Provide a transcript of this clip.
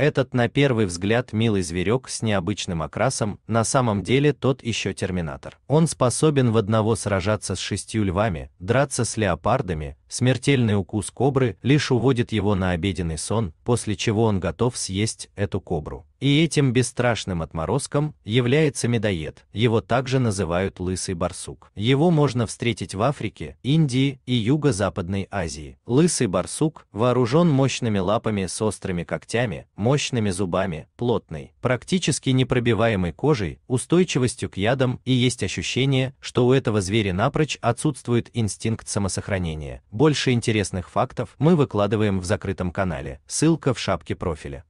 Этот на первый взгляд милый зверек с необычным окрасом, на самом деле тот еще терминатор. Он способен в одного сражаться с шестью львами, драться с леопардами, смертельный укус кобры лишь уводит его на обеденный сон, после чего он готов съесть эту кобру. И этим бесстрашным отморозком является медоед, его также называют лысый барсук. Его можно встретить в Африке, Индии и Юго-Западной Азии. Лысый барсук вооружен мощными лапами с острыми когтями, мощными зубами, плотной, практически непробиваемой кожей, устойчивостью к ядам и есть ощущение, что у этого зверя напрочь отсутствует инстинкт самосохранения. Больше интересных фактов мы выкладываем в закрытом канале, ссылка в шапке профиля.